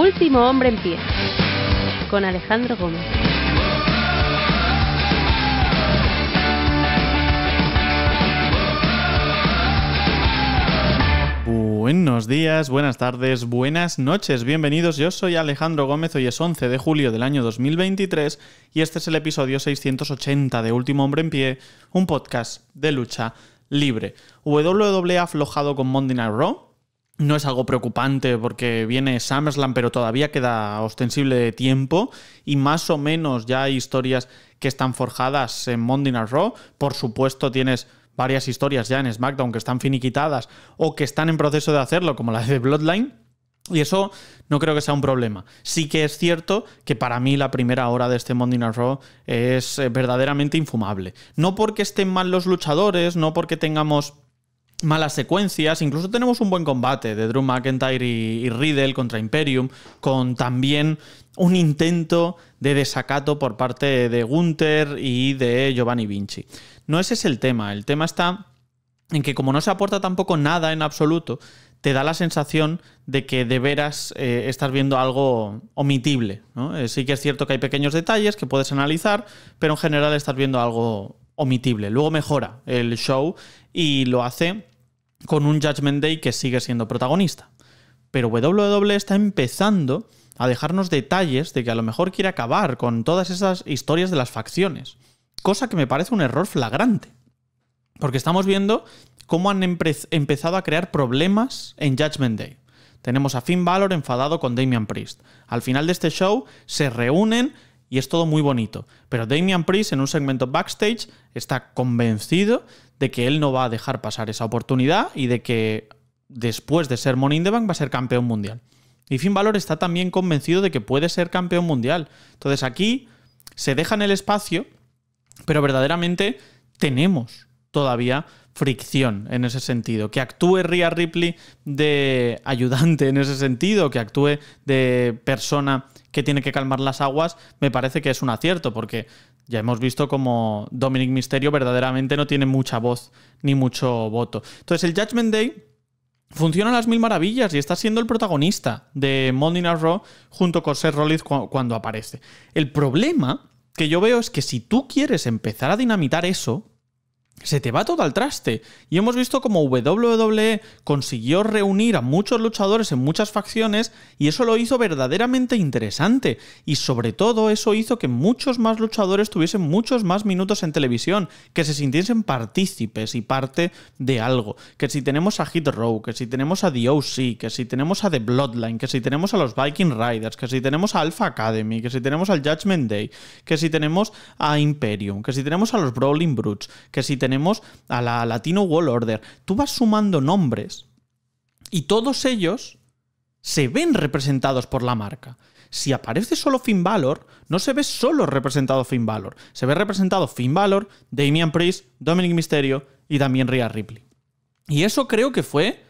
Último hombre en pie, con Alejandro Gómez. Buenos días, buenas tardes, buenas noches, bienvenidos. Yo soy Alejandro Gómez, hoy es 11 de julio del año 2023 y este es el episodio 680 de Último Hombre en Pie, un podcast de lucha libre. WWE aflojado con Monday Night Raw, no es algo preocupante porque viene SummerSlam, pero todavía queda ostensible de tiempo y más o menos ya hay historias que están forjadas en Monday Night Raw. Por supuesto, tienes varias historias ya en SmackDown que están finiquitadas o que están en proceso de hacerlo, como la de Bloodline. Y eso no creo que sea un problema. Sí que es cierto que para mí la primera hora de este Monday Night Raw es eh, verdaderamente infumable. No porque estén mal los luchadores, no porque tengamos malas secuencias. Incluso tenemos un buen combate de Drew McIntyre y, Riddle contra Imperium, con también un intento de desacato por parte de Gunther y de Giovanni Vinci. No ese es el tema, el tema está en que como no se aporta tampoco nada en absoluto, te da la sensación de que de veras eh, estás viendo algo omitible. Eh, sí que es cierto que hay pequeños detalles que puedes analizar, pero en general estás viendo algo omitible. Luego mejora el show y lo hace con un Judgment Day que sigue siendo protagonista. Pero WWE está empezando a dejarnos detalles de que a lo mejor quiere acabar con todas esas historias de las facciones, cosa que me parece un error flagrante. Porque estamos viendo cómo han empezado a crear problemas en Judgment Day. Tenemos a Finn Balor enfadado con Damian Priest. Al final de este show se reúnen y es todo muy bonito. Pero Damian Priest en un segmento backstage está convencido de que él no va a dejar pasar esa oportunidad y de que después de ser Money in the Bank va a ser campeón mundial. Y Finn Balor está también convencido de que puede ser campeón mundial. Entonces aquí se deja en el espacio, pero verdaderamente tenemos todavía fricción en ese sentido. Que actúe Rhea Ripley de ayudante en ese sentido, que actúe de persona que tiene que calmar las aguas, me parece que es un acierto, porque ya hemos visto como Dominic Misterio verdaderamente no tiene mucha voz ni mucho voto. Entonces el Judgment Day funciona a las mil maravillas y está siendo el protagonista de Monday Night Raw junto con Seth Rollins cuando aparece. El problema que yo veo es que si tú quieres empezar a dinamitar eso, se te va todo al traste. Y hemos visto cómo WWE consiguió reunir a muchos luchadores en muchas facciones y eso lo hizo verdaderamente interesante. Y sobre todo eso hizo que muchos más luchadores tuviesen muchos más minutos en televisión, que se sintiesen partícipes y parte de algo. Que si tenemos a Hit Row, que si tenemos a The OC, que si tenemos a The Bloodline, que si tenemos a los Viking Riders, que si tenemos a Alpha Academy, que si tenemos al Judgment Day, que si tenemos a Imperium, que si tenemos a los Brawling Brutes, que si tenemos tenemos a la Latino World Order. Tú vas sumando nombres y todos ellos se ven representados por la marca. Si aparece solo Finn Balor, no se ve solo representado Finn Balor, se ve representado Finn Balor, Damian Priest, Dominic Mysterio y también Rhea Ripley. Y eso creo que fue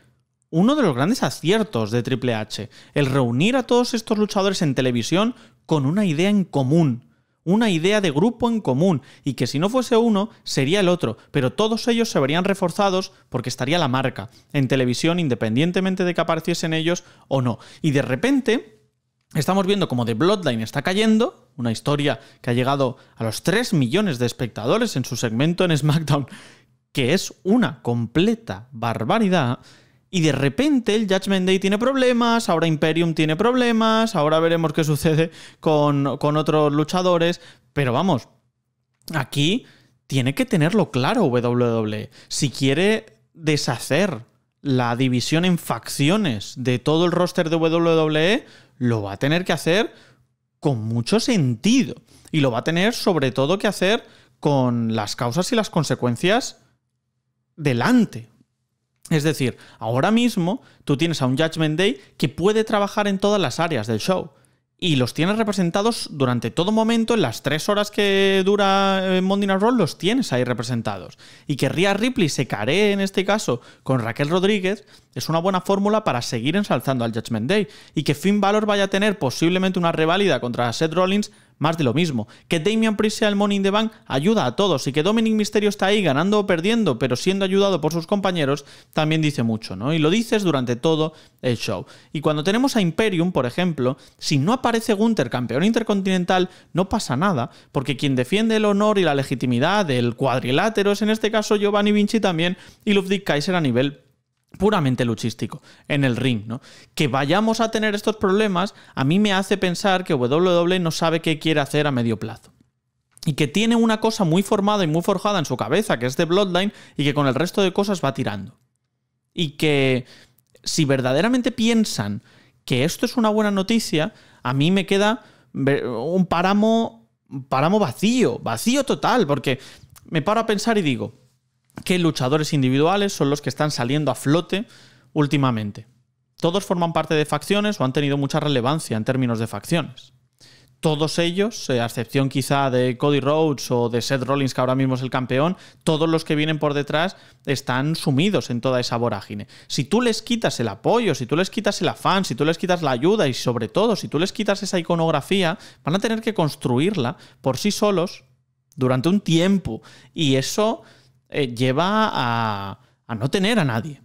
uno de los grandes aciertos de Triple H, el reunir a todos estos luchadores en televisión con una idea en común, una idea de grupo en común y que si no fuese uno sería el otro, pero todos ellos se verían reforzados porque estaría la marca en televisión independientemente de que apareciesen ellos o no. Y de repente estamos viendo como The Bloodline está cayendo, una historia que ha llegado a los 3 millones de espectadores en su segmento en SmackDown, que es una completa barbaridad. Y de repente el Judgment Day tiene problemas, ahora Imperium tiene problemas, ahora veremos qué sucede con, con otros luchadores. Pero vamos, aquí tiene que tenerlo claro WWE. Si quiere deshacer la división en facciones de todo el roster de WWE, lo va a tener que hacer con mucho sentido. Y lo va a tener sobre todo que hacer con las causas y las consecuencias delante, es decir, ahora mismo tú tienes a un Judgment Day que puede trabajar en todas las áreas del show. Y los tienes representados durante todo momento, en las tres horas que dura eh, Monday Night Raw, los tienes ahí representados. Y que Rhea Ripley se caree, en este caso, con Raquel Rodríguez, es una buena fórmula para seguir ensalzando al Judgment Day. Y que Finn Balor vaya a tener posiblemente una reválida contra Seth Rollins, más de lo mismo. Que Damian Priest sea el Money in the Bank ayuda a todos y que Dominic Mysterio está ahí ganando o perdiendo, pero siendo ayudado por sus compañeros, también dice mucho, ¿no? Y lo dices durante todo el show. Y cuando tenemos a Imperium, por ejemplo, si no aparece Gunther campeón intercontinental, no pasa nada, porque quien defiende el honor y la legitimidad del cuadrilátero es en este caso Giovanni Vinci también y Ludwig Kaiser a nivel puramente luchístico en el ring, ¿no? Que vayamos a tener estos problemas a mí me hace pensar que WWE no sabe qué quiere hacer a medio plazo y que tiene una cosa muy formada y muy forjada en su cabeza, que es de Bloodline, y que con el resto de cosas va tirando. Y que si verdaderamente piensan que esto es una buena noticia, a mí me queda un páramo, páramo vacío, vacío total, porque me paro a pensar y digo, ¿Qué luchadores individuales son los que están saliendo a flote últimamente. Todos forman parte de facciones o han tenido mucha relevancia en términos de facciones. Todos ellos, eh, a excepción quizá de Cody Rhodes o de Seth Rollins, que ahora mismo es el campeón, todos los que vienen por detrás están sumidos en toda esa vorágine. Si tú les quitas el apoyo, si tú les quitas el afán, si tú les quitas la ayuda y sobre todo si tú les quitas esa iconografía, van a tener que construirla por sí solos durante un tiempo. Y eso eh, lleva a, no tener a nadie.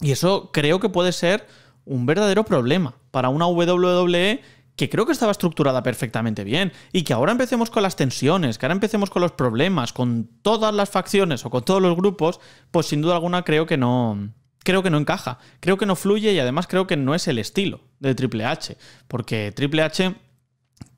Y eso creo que puede ser un verdadero problema para una WWE que creo que estaba estructurada perfectamente bien y que ahora empecemos con las tensiones, que ahora empecemos con los problemas, con todas las facciones o con todos los grupos, pues sin duda alguna creo que no creo que no encaja, creo que no fluye y además creo que no es el estilo de Triple H, porque Triple H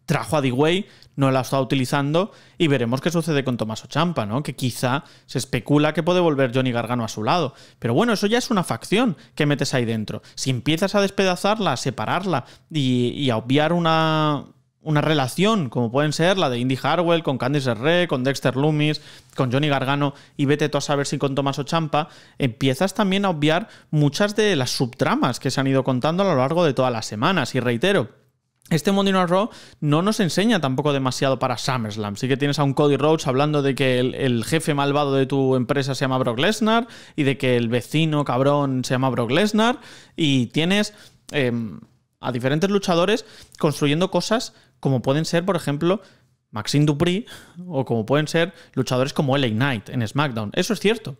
trajo a D-Way, no la está utilizando y veremos qué sucede con Tomás Ochampa, ¿no? Que quizá se especula que puede volver Johnny Gargano a su lado. Pero bueno, eso ya es una facción que metes ahí dentro. Si empiezas a despedazarla, a separarla y, a obviar una, una relación, como pueden ser la de Indy Harwell con Candice Herré, con Dexter Loomis, con Johnny Gargano y vete tú a saber si con Tomás Ochampa, empiezas también a obviar muchas de las subtramas que se han ido contando a lo largo de todas las semanas. Y reitero, este Monday Night Raw no nos enseña tampoco demasiado para SummerSlam. Sí que tienes a un Cody Rhodes hablando de que el, jefe malvado de tu empresa se llama Brock Lesnar y de que el vecino cabrón se llama Brock Lesnar. Y tienes em, a diferentes luchadores construyendo cosas como pueden ser, por ejemplo, Maxine Dupri o como pueden ser luchadores como LA Knight en SmackDown. Eso es cierto.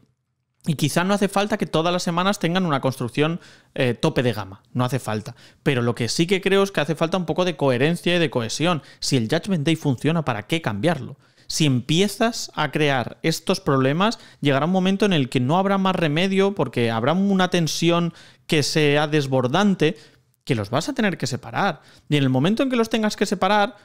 Y quizá no hace falta que todas las semanas tengan una construcción eh, tope de gama, no hace falta. Pero lo que sí que creo es que hace falta un poco de coherencia y de cohesión. Si el Judgment Day funciona, ¿para qué cambiarlo? Si empiezas a crear estos problemas, llegará un momento en el que no habrá más remedio porque habrá una tensión que sea desbordante que los vas a tener que separar. Y en el momento en que los tengas que separar,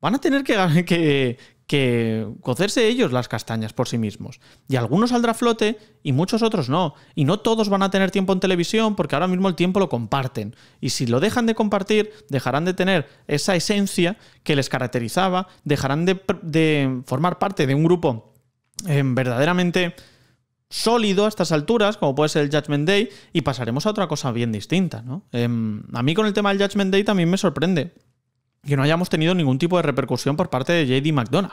van a tener que, que, que cocerse ellos las castañas por sí mismos. Y algunos saldrá a flote y muchos otros no. Y no todos van a tener tiempo en televisión porque ahora mismo el tiempo lo comparten. Y si lo dejan de compartir, dejarán de tener esa esencia que les caracterizaba, dejarán de, formar parte de un grupo em, verdaderamente sólido a estas alturas, como puede ser el Judgment Day, y pasaremos a otra cosa bien distinta. ¿no? Em, a mí con el tema del Judgment Day también me sorprende que no hayamos tenido ningún tipo de repercusión por parte de JD McDonough.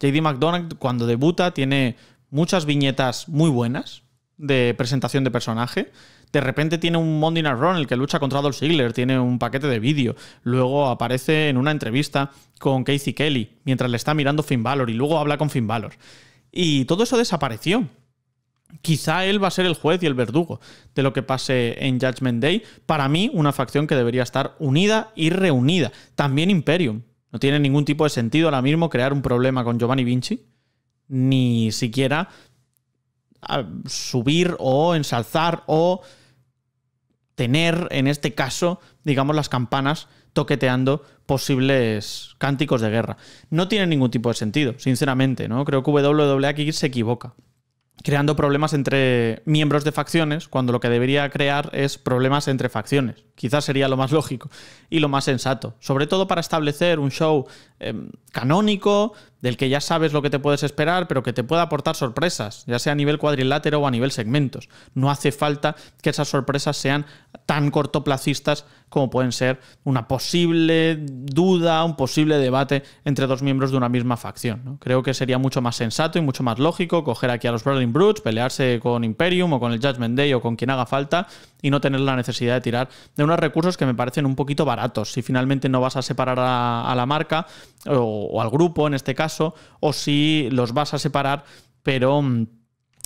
JD McDonald, cuando debuta tiene muchas viñetas muy buenas de presentación de personaje. De repente tiene un Monday Night en el que lucha contra Adolf Ziggler, tiene un paquete de vídeo. Luego aparece en una entrevista con Casey Kelly mientras le está mirando Finn Balor y luego habla con Finn Balor. Y todo eso desapareció. Quizá él va a ser el juez y el verdugo de lo que pase en Judgment Day. Para mí, una facción que debería estar unida y reunida. También Imperium. No tiene ningún tipo de sentido ahora mismo crear un problema con Giovanni Vinci, ni siquiera subir o ensalzar o tener, en este caso, digamos, las campanas toqueteando posibles cánticos de guerra. No tiene ningún tipo de sentido, sinceramente, ¿no? Creo que WWE se equivoca creando problemas entre miembros de facciones, cuando lo que debería crear es problemas entre facciones. Quizás sería lo más lógico y lo más sensato, sobre todo para establecer un show eh, canónico, del que ya sabes lo que te puedes esperar, pero que te pueda aportar sorpresas, ya sea a nivel cuadrilátero o a nivel segmentos. No hace falta que esas sorpresas sean tan cortoplacistas como pueden ser una posible duda, un posible debate entre dos miembros de una misma facción. Creo que sería mucho más sensato y mucho más lógico coger aquí a los Berlin Brutes, pelearse con Imperium o con el Judgment Day o con quien haga falta y no tener la necesidad de tirar de unos recursos que me parecen un poquito baratos. Si finalmente no vas a separar a, la marca o al grupo en este caso, o si los vas a separar pero mm,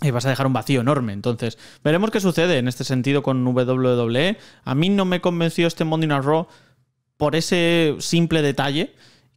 y vas a dejar un vacío enorme. Entonces, veremos qué sucede en este sentido con WWE. A mí no me convenció este Monday Night Raw por ese simple detalle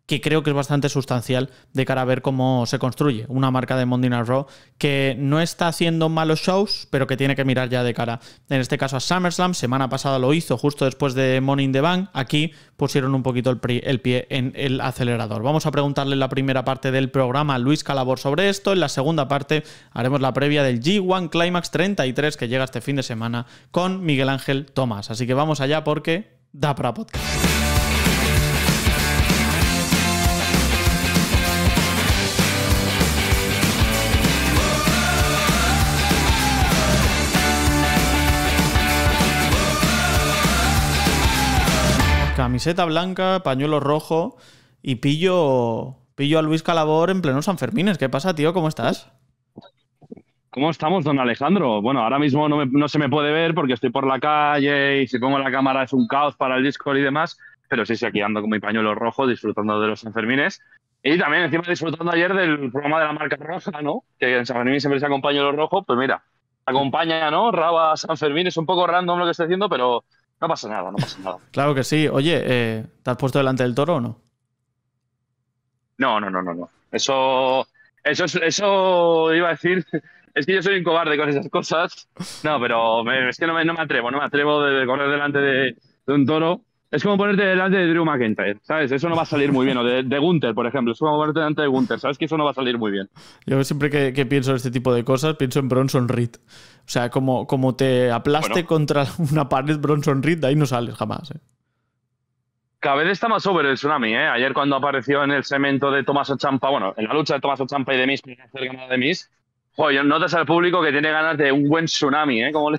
que creo que es bastante sustancial de cara a ver cómo se construye una marca de Monday Night Raw que no está haciendo malos shows, pero que tiene que mirar ya de cara. En este caso a SummerSlam, semana pasada lo hizo justo después de Morning the Bank, aquí pusieron un poquito el, el pie en el acelerador. Vamos a preguntarle la primera parte del programa a Luis Calabor sobre esto, en la segunda parte haremos la previa del G1 Climax 33 que llega este fin de semana con Miguel Ángel Tomás. Así que vamos allá porque da para podcast. camiseta blanca, pañuelo rojo y pillo, pillo a Luis Calabor en pleno San Fermín. ¿Qué pasa, tío? ¿Cómo estás? ¿Cómo estamos, don Alejandro? Bueno, ahora mismo no, se me puede ver porque estoy por la calle y si pongo la cámara es un caos para el Discord y demás, pero sí, sí, aquí ando con mi pañuelo rojo disfrutando de los Sanfermines y también encima disfrutando ayer del programa de la marca roja, ¿no? Que en San Fermín siempre se acompaña lo rojo, pues mira, acompaña, ¿no? Raba San Fermín, es un poco random lo que estoy haciendo, pero no pasa nada, no pasa nada. claro que sí. Oye, eh, ¿te has puesto delante del toro o no? No, no, no, no, no. Eso, eso, eso iba a decir. Es que yo soy un cobarde con esas cosas. No, pero es que no me, atrevo, no me atrevo de, correr delante de un toro es como ponerte delante de Drew McIntyre, ¿sabes? Eso no va a salir muy bien. O de, Gunter, Gunther, por ejemplo. Es como ponerte delante de Gunther, ¿sabes? Que eso no va a salir muy bien. Yo siempre que, pienso en este tipo de cosas, pienso en Bronson Reed. O sea, como, como te aplaste contra una pared Bronson Reed, de ahí no sales jamás, ¿eh? Cada vez está más sobre el tsunami, ¿eh? Ayer cuando apareció en el cemento de Tomás Ochampa, bueno, en la lucha de Tomás Ochampa y de Miss, primero de Miss, joder, notas al público que tiene ganas de un buen tsunami, ¿eh? Como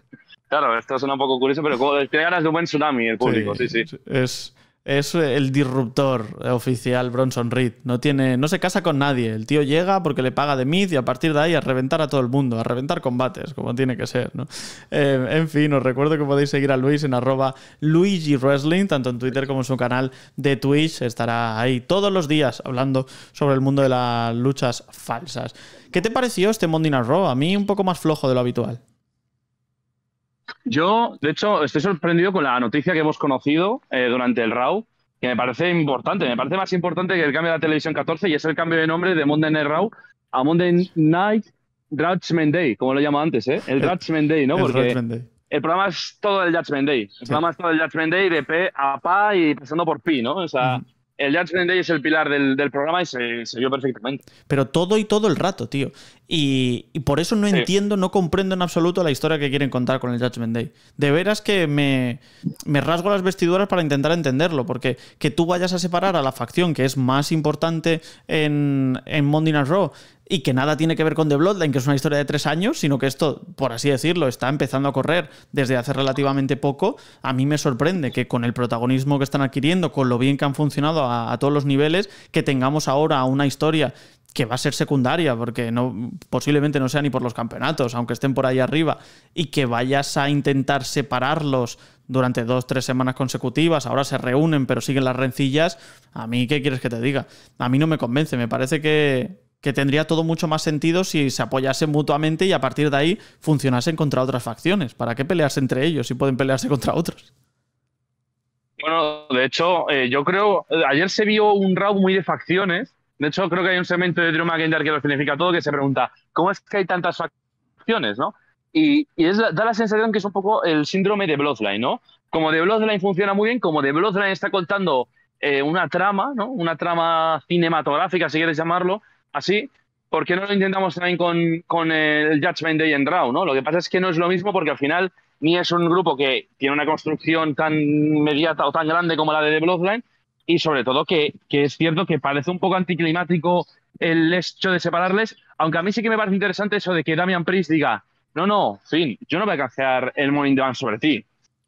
Claro, esto suena un poco curioso, pero tiene ganas de un buen tsunami el público, sí, sí. Es, es el disruptor oficial Bronson Reed. No, tiene, no se casa con nadie. El tío llega porque le paga de mid y a partir de ahí a reventar a todo el mundo, a reventar combates, como tiene que ser. ¿no? Eh, en fin, os recuerdo que podéis seguir a Luis en arroba Luigi Wrestling, tanto en Twitter como en su canal de Twitch. Estará ahí todos los días hablando sobre el mundo de las luchas falsas. ¿Qué te pareció este Monday Night Raw? A mí un poco más flojo de lo habitual. Yo, de hecho, estoy sorprendido con la noticia que hemos conocido eh, durante el RAW, que me parece importante, me parece más importante que el cambio de la televisión 14 y es el cambio de nombre de Monday Night Raw a Monday Night Judgment Day, como lo llamaba antes, ¿eh? El Judgment Day, ¿no? Porque el, programa es todo el Judgment Day. El programa es todo el Judgment Day de P a P y pasando por Pi, ¿no? O sea, el Judgment Day es el pilar del, programa y se, vio perfectamente. Pero todo y todo el rato, tío. Y, por eso no entiendo, no comprendo en absoluto la historia que quieren contar con el Judgment Day. De veras que me, rasgo las vestiduras para intentar entenderlo, porque que tú vayas a separar a la facción que es más importante en, en Monday Raw y que nada tiene que ver con The Bloodline, que es una historia de tres años, sino que esto, por así decirlo, está empezando a correr desde hace relativamente poco. A mí me sorprende que con el protagonismo que están adquiriendo, con lo bien que han funcionado a, a todos los niveles, que tengamos ahora una historia que va a ser secundaria, porque no, posiblemente no sea ni por los campeonatos, aunque estén por ahí arriba, y que vayas a intentar separarlos durante dos, tres semanas consecutivas, ahora se reúnen pero siguen las rencillas, a mí, ¿qué quieres que te diga? A mí no me convence, me parece que, tendría todo mucho más sentido si se apoyasen mutuamente y a partir de ahí funcionasen contra otras facciones. ¿Para qué pelearse entre ellos si pueden pelearse contra otros? Bueno, de hecho, eh, yo creo, eh, ayer se vio un round muy de facciones de hecho, creo que hay un segmento de Drew McIntyre que lo significa todo, que se pregunta, ¿cómo es que hay tantas facciones, no? Y, es, da la sensación que es un poco el síndrome de Bloodline, ¿no? Como de Bloodline funciona muy bien, como de Bloodline está contando eh, una trama, ¿no? Una trama cinematográfica, si quieres llamarlo así, ¿por qué no lo intentamos también con, el Judgment Day en Raw? ¿no? Lo que pasa es que no es lo mismo porque al final ni es un grupo que tiene una construcción tan inmediata o tan grande como la de The Bloodline, y sobre todo que, que, es cierto que parece un poco anticlimático el hecho de separarles, aunque a mí sí que me parece interesante eso de que Damian Priest diga, no, no, fin, yo no voy a cancelar el Morning Dance sobre ti,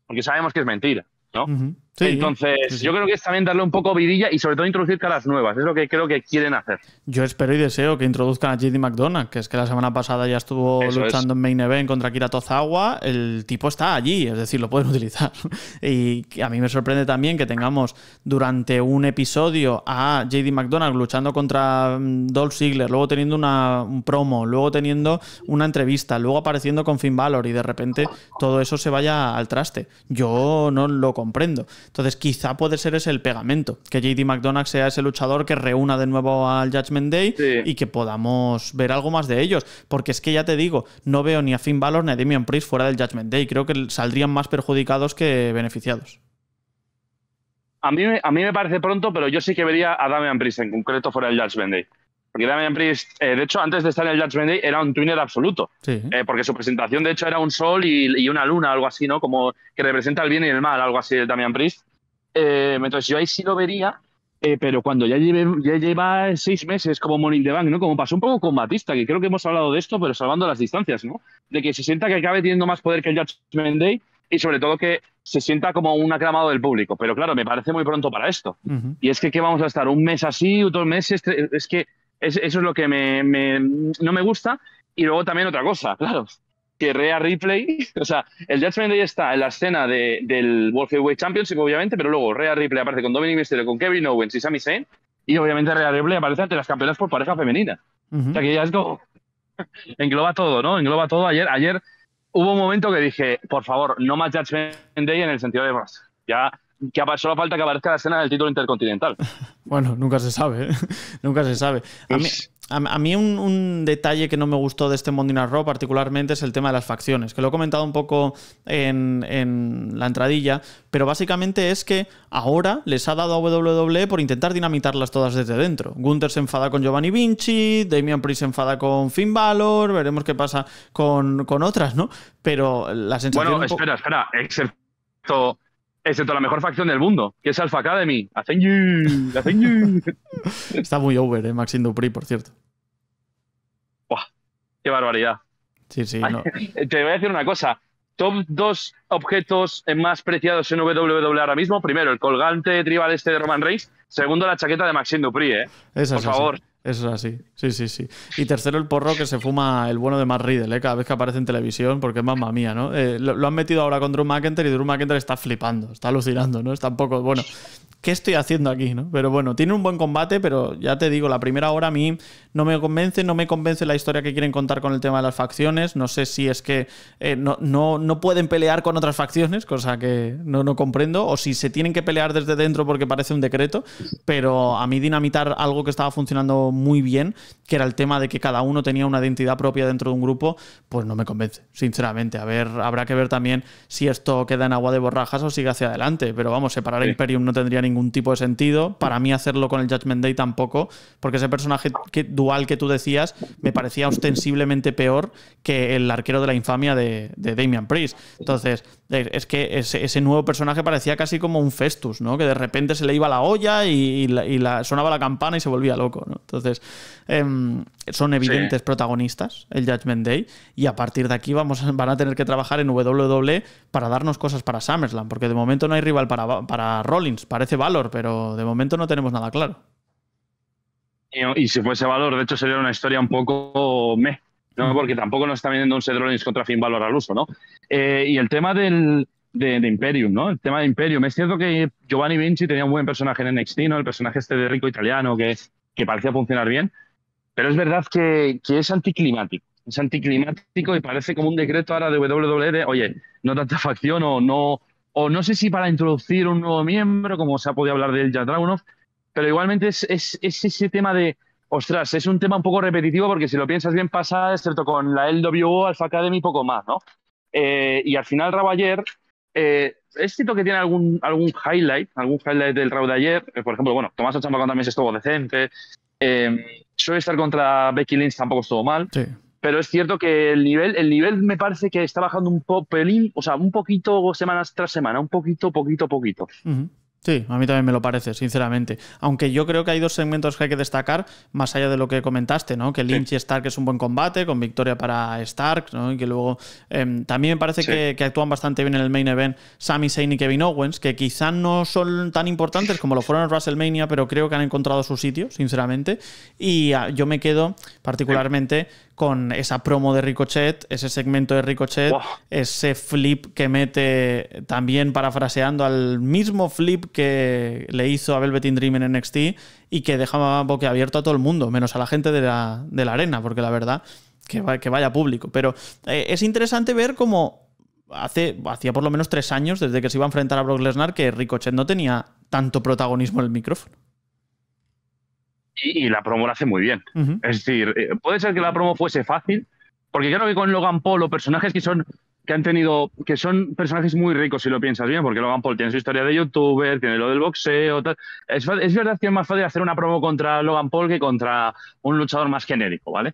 porque sabemos que es mentira, ¿no? Entonces, yo creo que es también darle un poco vidilla y sobre todo introducir caras nuevas. Es lo que creo que quieren hacer. Yo espero y deseo que introduzcan a JD Mcdonald que es que la semana pasada ya estuvo luchando en Main Event contra Kira Tozawa. El tipo está allí, es decir, lo pueden utilizar. Y a mí me sorprende también que tengamos durante un episodio a JD Mcdonald luchando contra mm, Dolph Ziggler, luego teniendo una, un promo, luego teniendo una entrevista, luego apareciendo con Finn Balor y de repente todo eso se vaya al traste. Yo no lo comprendo. Entonces, quizá puede ser ese el pegamento, que JD McDonald sea ese luchador que reúna de nuevo al Judgment Day y que podamos ver algo más de ellos. Porque es que ya te digo, no veo ni a Finn Balor ni a Damian Priest fuera del Judgment Day. Creo que saldrían más perjudicados que beneficiados. A mí, a mí me parece pronto, pero yo sí que vería a Damian Priest en concreto fuera del Judgment Day. Damian Priest, eh, de hecho, antes de estar en el Judgment Day, era un twinner absoluto. Eh, porque su presentación, de hecho, era un sol y, una luna, algo así, ¿no? Como que representa el bien y el mal, algo así, el Damian Priest. Eh, entonces, yo ahí sí lo vería, pero cuando ya, ya lleva seis meses como Morning the Bank, ¿no? Como pasó un poco con Batista, que creo que hemos hablado de esto, pero salvando las distancias, ¿no? De que se sienta que acabe teniendo más poder que el Judgment Day y sobre todo que se sienta como un aclamado del público. Pero claro, me parece muy pronto para esto. Y es que, ¿qué vamos a estar? ¿Un mes así? ¿Dos meses? Es que eso es lo que no me gusta. Y luego también otra cosa, claro, que Rhea Ripley, o sea, el Judgment Day está en la escena de, del World Heavyweight Championship, obviamente, pero luego Rhea Ripley aparece con Dominic Mysterio, con Kevin Owens y Sami Zayn, y obviamente Rhea Ripley aparece ante las campeonas por pareja femenina. O sea, que ya es como... engloba todo, ¿no? Engloba todo. Ayer, ayer hubo un momento que dije, por favor, no más Judgment Day en el sentido de más. Ya que solo falta que aparezca la escena del título intercontinental. bueno, nunca se sabe, ¿eh? nunca se sabe. A mí, un, detalle que no me gustó de este Night Raw particularmente es el tema de las facciones, que lo he comentado un poco en, la entradilla, pero básicamente es que ahora les ha dado a WWE por intentar dinamitarlas todas desde dentro. Gunther se enfada con Giovanni Vinci, Damian Priest se enfada con Finn Balor, veremos qué pasa con, otras, ¿no? Pero la sensación... Bueno, espera, espera, excepto Excepto la mejor facción del mundo, que es Alpha Academy. Hacen you, hacen Está muy over, ¿eh? Maxine Dupri, por cierto. Buah, ¡Qué barbaridad! Sí, sí. Te voy a decir una cosa. Top dos objetos más preciados en WWE ahora mismo. Primero, el colgante tribal este de Roman Reigns. Segundo, la chaqueta de Maxine Dupri, ¿eh? por favor. Eso es así, sí, sí, sí. Y tercero, el porro que se fuma el bueno de Matt Riddle, ¿eh? cada vez que aparece en televisión, porque es mamá mía, ¿no? Eh, lo, han metido ahora con Drew McIntyre y Drew McIntyre está flipando, está alucinando, ¿no? Está un poco, bueno, ¿qué estoy haciendo aquí? Pero bueno, tiene un buen combate, pero ya te digo, la primera hora a mí no me convence, no me convence la historia que quieren contar con el tema de las facciones. No sé si es que eh, no, no, pueden pelear con otras facciones, cosa que no, no comprendo, o si se tienen que pelear desde dentro porque parece un decreto, pero a mí dinamitar algo que estaba funcionando muy bien, que era el tema de que cada uno tenía una identidad propia dentro de un grupo, pues no me convence, sinceramente. A ver, habrá que ver también si esto queda en agua de borrajas o sigue hacia adelante, pero vamos, separar el Imperium no tendría ni ningún tipo de sentido. Para mí hacerlo con el Judgment Day tampoco, porque ese personaje dual que tú decías me parecía ostensiblemente peor que el arquero de la infamia de, de Damian Priest. Entonces, es que ese, nuevo personaje parecía casi como un Festus, ¿no? Que de repente se le iba la olla y, la, sonaba la campana y se volvía loco, ¿no? Entonces, em, son evidentes protagonistas el Judgment Day y a partir de aquí vamos, van a tener que trabajar en WWE para darnos cosas para SummerSlam, porque de momento no hay rival para, para Rollins, parece Valor, pero de momento no tenemos nada claro. Y, y si fuese Valor, de hecho sería una historia un poco meh, ¿no? porque tampoco nos está vendiendo un Seth contra Finn al uso. ¿no? Eh, y el tema del, de, Imperium, ¿no? el tema de Imperium. Es cierto que Giovanni Vinci tenía un buen personaje en NXT, ¿no? el personaje este de rico italiano que, que parecía funcionar bien, pero es verdad que, es anticlimático es anticlimático y parece como un decreto ahora de WWE oye, no tanta facción o no, o no sé si para introducir un nuevo miembro, como se ha podido hablar de Elja pero igualmente es, ese tema de, ostras, es un tema un poco repetitivo porque si lo piensas bien pasa, cierto, con la LWO, Alpha Academy, poco más, ¿no? Eh, y al final Raw ayer, eh, es cierto que tiene algún, algún highlight, algún highlight del Raw de ayer, eh, por ejemplo, bueno, Tomás Chamacón también se estuvo decente, eh, suele estar contra Becky Lynch tampoco estuvo mal, sí. pero es cierto que el nivel, el nivel me parece que está bajando un po o sea, un poquito semana tras semana, un poquito, poquito, poquito. Sí, a mí también me lo parece, sinceramente. Aunque yo creo que hay dos segmentos que hay que destacar, más allá de lo que comentaste, ¿no? Que Lynch y Stark es un buen combate, con victoria para Stark, ¿no? Y que luego em, también me parece que, actúan bastante bien en el main event Sami Zayn y Kevin Owens, que quizás no son tan importantes como lo fueron en WrestleMania, pero creo que han encontrado su sitio, sinceramente. Y ah, yo me quedo particularmente con esa promo de Ricochet, ese segmento de Ricochet, ese flip que mete también parafraseando al mismo flip que le hizo a Velvet Dream en NXT y que dejaba abierto a todo el mundo, menos a la gente de la, arena, porque la verdad que, vaya público. Pero eh, es interesante ver cómo hace, hacía por lo menos tres años desde que se iba a enfrentar a Brock Lesnar que Ricochet no tenía tanto protagonismo en el micrófono y, la promo la hace muy bien. Es decir, eh, puede ser que la promo fuese fácil, porque creo que con Logan Paul, o personajes que son que han tenido, que son personajes muy ricos si lo piensas bien, porque Logan Paul tiene su historia de youtuber, tiene lo del boxeo, tal. Es, es, verdad que es más fácil hacer una promo contra Logan Paul que contra un luchador más genérico, ¿vale?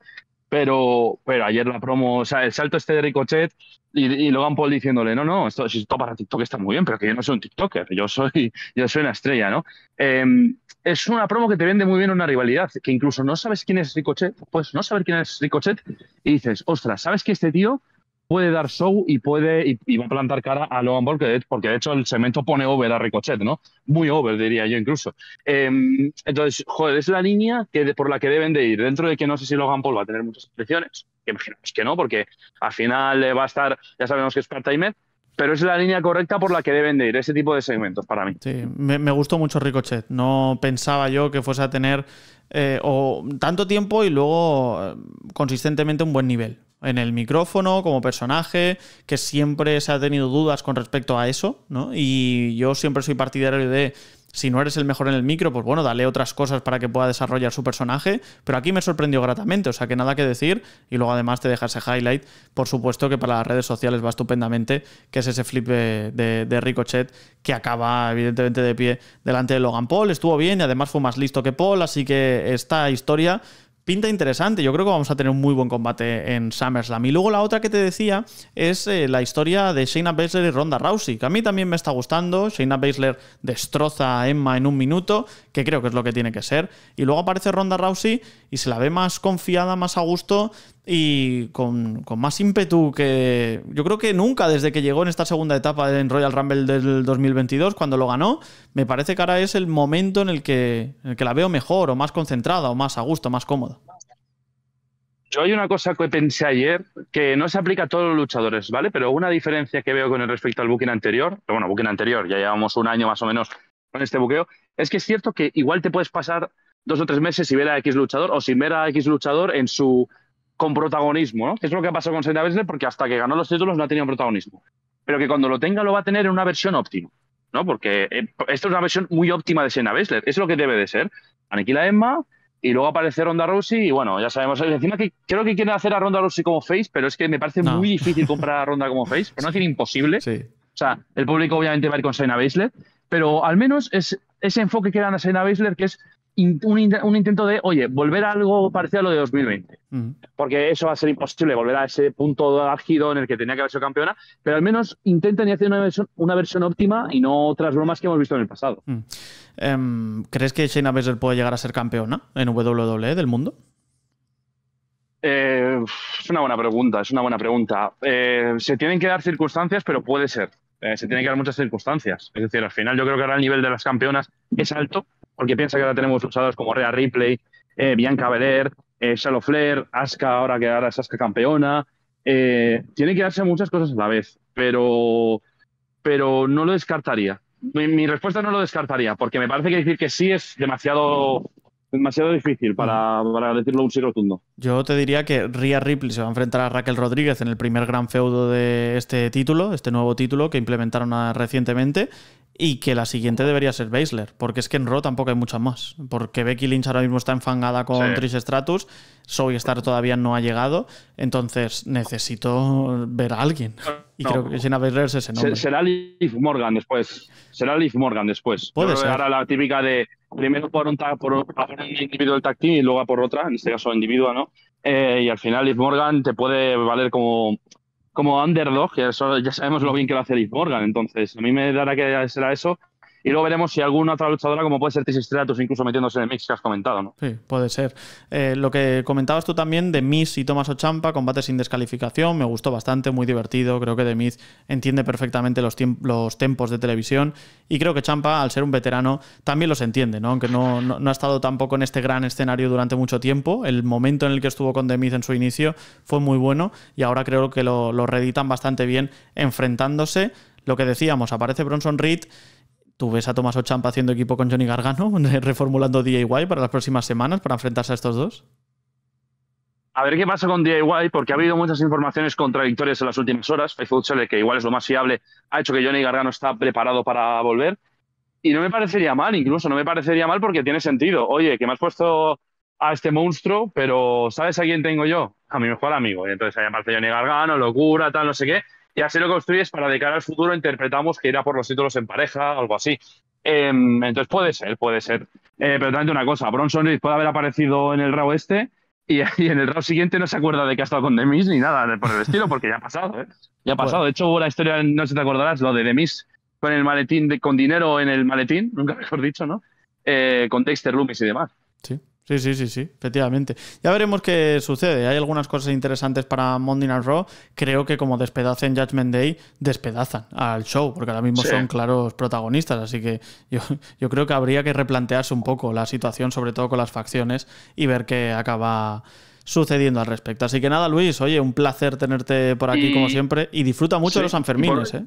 pero, ayer la promo, o sea, el salto este de Ricochet y, y Logan Paul diciéndole, no, no, esto, esto para TikTok está muy bien, pero que yo no soy un TikToker, yo soy, yo soy una estrella, ¿no? Em, es una promo que te vende muy bien una rivalidad, que incluso no sabes quién es Ricochet, pues no saber quién es Ricochet, y dices, ostras, ¿sabes que este tío puede dar show y puede y, va a plantar cara a Logan Paul, porque, de hecho el segmento pone over a Ricochet, ¿no? Muy over, diría yo incluso. Em, entonces, joder, es la línea que por la que deben de ir, dentro de que no sé si Logan Paul va a tener muchas selecciones, que imaginamos que no, porque al final le eh, va a estar, ya sabemos que es part time pero es la línea correcta por la que deben de ir ese tipo de segmentos para mí. Sí, me, gustó mucho Ricochet. No pensaba yo que fuese a tener eh, tanto tiempo y luego eh, consistentemente un buen nivel en el micrófono, como personaje, que siempre se ha tenido dudas con respecto a eso, ¿no? Y yo siempre soy partidario de si no eres el mejor en el micro, pues bueno, dale otras cosas para que pueda desarrollar su personaje. Pero aquí me sorprendió gratamente, o sea que nada que decir. Y luego además te deja ese highlight, por supuesto que para las redes sociales va estupendamente, que es ese flip eh, de, de Ricochet que acaba evidentemente de pie delante de Logan Paul. Estuvo bien y además fue más listo que Paul, así que esta historia pinta interesante. Yo creo que vamos a tener un muy buen combate en SummerSlam. Y luego la otra que te decía es eh, la historia de Shayna Baszler y Ronda Rousey, que a mí también me está gustando. Shayna Baszler destroza a Emma en un minuto, que creo que es lo que tiene que ser. Y luego aparece Ronda Rousey y se la ve más confiada, más a gusto y con, más ímpetu que yo creo que nunca desde que llegó en esta segunda etapa en Royal Rumble del 2022, cuando lo ganó, me parece que ahora es el momento en el que, que la veo mejor o más concentrada o más a gusto, más cómoda. Yo hay una cosa que pensé ayer que no se aplica a todos los luchadores, ¿vale? Pero una diferencia que veo con el respecto al booking anterior, bueno, booking anterior, ya llevamos un año más o menos con este buqueo, es que es cierto que igual te puedes pasar dos o tres meses si ver a X luchador o si ver a X luchador en su con protagonismo, ¿no? Que es lo que ha pasado con Shayna Baszler porque hasta que ganó los títulos no ha tenido protagonismo. Pero que cuando lo tenga lo va a tener en una versión óptima, ¿no? Porque eh, esto es una versión muy óptima de sena Baszler, es lo que debe de ser. Aniquila Emma y luego aparece Ronda Rousey y bueno, ya sabemos. Encima que creo que quiere hacer a Ronda Rousey como face, pero es que me parece muy difícil comprar a Ronda como face, Por no decir imposible. Sí. O sea, el público obviamente va a ir con sena Baszler, pero al menos es ese enfoque que dan a Sena bessler que es un, intento de, oye, volver a algo parecido a lo de 2020, porque eso va a ser imposible, volver a ese punto álgido en el que tenía que haber sido campeona, pero al menos intenten y hacen una versión, una versión óptima y no otras bromas que hemos visto en el pasado. Em, ¿Crees que Shayna Baszler puede llegar a ser campeona en WWE del mundo? Eh, es una buena pregunta, es una buena pregunta. Eh, se tienen que dar circunstancias, pero puede ser. Eh, se tienen que dar muchas circunstancias. Es decir, al final yo creo que ahora el nivel de las campeonas es alto porque piensa que ahora tenemos usados como Rea Ripley, eh, Bianca Belair, eh, Flair, Asuka, ahora que ahora es Asuka campeona. Eh, tiene que darse muchas cosas a la vez, pero, pero no lo descartaría. mi, respuesta no lo descartaría, porque me parece que decir que sí es demasiado demasiado difícil para, para decirlo un sí rotundo. Yo te diría que Rhea Ripley se va a enfrentar a Raquel Rodríguez en el primer gran feudo de este título, este nuevo título que implementaron recientemente. Y que la siguiente debería ser Baszler, porque es que en Raw tampoco hay muchas más. Porque Becky Lynch ahora mismo está enfangada con Trish Stratus, Zoe Star todavía no ha llegado, entonces necesito ver a alguien. Y creo que Shayna Baszler es ese nombre. Será Liv Morgan después. Será Liv Morgan después. Puede ser. Ahora la típica de primero por un, por, por un individual tag team y luego por otra, en este caso individual, ¿no? Eh, y al final Liv Morgan te puede valer como, como underdog, ya sabemos lo bien que lo hace Liv Morgan, entonces a mí me dará que será eso y luego veremos si alguna otra luchadora, como puede ser Tis Stratus, incluso metiéndose en el mix que has comentado, ¿no? Sí, puede ser. Eh, lo que comentabas tú también de Miz y Tomás Ochampa, combate sin descalificación, me gustó bastante, muy divertido. Creo que de Miz entiende perfectamente los, los tempos de televisión y creo que Champa, al ser un veterano, también los entiende, ¿no? Aunque no, ha estado tampoco en este gran escenario durante mucho tiempo. El momento en el que estuvo con Demis en su inicio fue muy bueno y ahora creo que lo, lo reeditan bastante bien enfrentándose. Lo que decíamos, aparece Bronson Reed tú ves a Tomás Ochampa haciendo equipo con Johnny Gargano, eh, reformulando DIY para las próximas semanas para enfrentarse a estos dos? A ver qué pasa con DIY, porque ha habido muchas informaciones contradictorias en las últimas horas. Facebook que igual es lo más fiable, ha hecho que Johnny Gargano está preparado para volver. Y no me parecería mal, incluso no me parecería mal porque tiene sentido. Oye, que me has puesto a este monstruo, pero ¿sabes a quién tengo yo? A mi mejor amigo. Y entonces ahí aparece Johnny Gargano, locura, tal, no sé qué y así lo construyes para de cara al futuro interpretamos que irá por los títulos en pareja, o algo así. Em, entonces puede ser, puede ser. Eh, pero también una cosa, Bronson puede haber aparecido en el RAW este y, en el RAW siguiente no se acuerda de que ha estado con Demis ni nada por el estilo, porque ya ha pasado, ¿eh? Ya ha pasado. De hecho, hubo la historia, no sé si te acordarás, lo de Demis con el maletín, con dinero en el maletín, nunca mejor dicho, ¿no? Eh, con Dexter Loomis y demás. Sí. Sí, sí, sí, sí, efectivamente. Ya veremos qué sucede. Hay algunas cosas interesantes para Monday Night Raw. Creo que como despedacen Judgment Day, despedazan al show, porque ahora mismo son claros protagonistas. Así que yo, creo que habría que replantearse un poco la situación, sobre todo con las facciones, y ver qué acaba sucediendo al respecto. Así que nada, Luis, oye, un placer tenerte por aquí como siempre y disfruta mucho de los Sanfermines, ¿eh?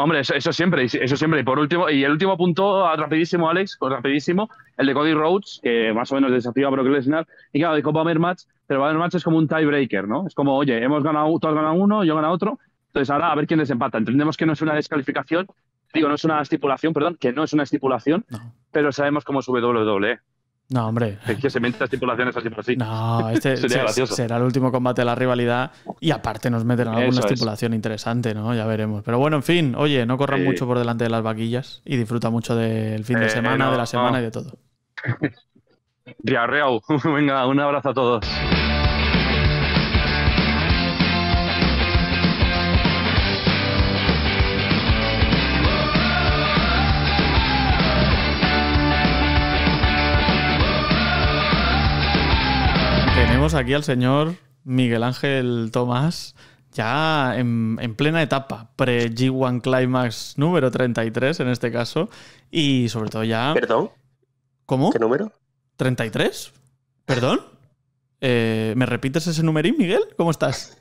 Hombre, eso, siempre, eso siempre. Y por último, y el último punto, ah, rapidísimo, Alex, pues rapidísimo, el de Cody Rhodes, que más o menos desafía a Brock Lesnar. Y claro, de haber Match, pero va a haber Match es como un tiebreaker, ¿no? Es como, oye, hemos ganado, tú has ganado uno, yo gano otro. Entonces ahora a ver quién desempata. Entendemos que no es una descalificación, digo, no es una estipulación, perdón, que no es una estipulación, pero sabemos cómo es WWE. No, hombre. Es que se mete estipulaciones así por así. No, este será el último combate de la rivalidad y aparte nos meterán alguna estipulación interesante, ¿no? Ya veremos. Pero bueno, en fin, oye, no corran mucho por delante de las vaquillas y disfruta mucho del fin de eh, semana, de la semana y de todo. Diarreau, venga, un abrazo a todos. aquí al señor Miguel Ángel Tomás, ya en, plena etapa, pre-G1 Climax número 33 en este caso, y sobre todo ya... ¿Perdón? ¿Cómo? ¿Qué número? ¿33? ¿Perdón? Eh, ¿Me repites ese numerín, Miguel? ¿Cómo estás?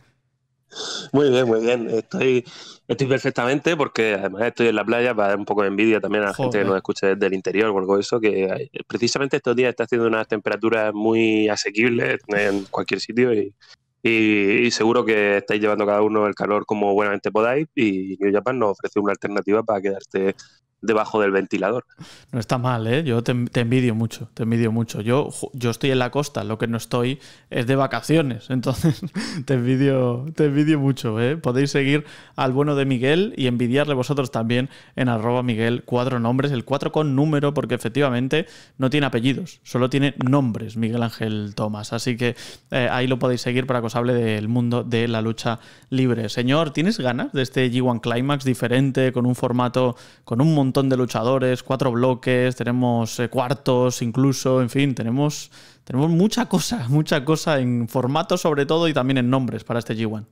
Muy bien, muy bien. Estoy Estoy perfectamente porque además estoy en la playa para dar un poco de envidia también a la gente que nos escucha desde el interior o algo de eso, que precisamente estos días está haciendo unas temperaturas muy asequibles en cualquier sitio y, seguro que estáis llevando cada uno el calor como buenamente podáis y New Japan nos ofrece una alternativa para quedarte debajo del ventilador. No está mal, ¿eh? Yo te, envidio mucho, te envidio mucho. Yo, yo estoy en la costa, lo que no estoy es de vacaciones, entonces te envidio, te envidio mucho, ¿eh? Podéis seguir al bueno de Miguel y envidiarle vosotros también en arroba Miguel cuatro nombres, el cuatro con número, porque efectivamente no tiene apellidos, solo tiene nombres Miguel Ángel Tomás, así que eh, ahí lo podéis seguir para que os hable del mundo de la lucha libre. Señor, ¿tienes ganas de este G1 Climax diferente, con un formato, con un montón montón de luchadores, cuatro bloques, tenemos eh, cuartos incluso, en fin, tenemos, tenemos mucha cosa, mucha cosa en formato sobre todo y también en nombres para este G1.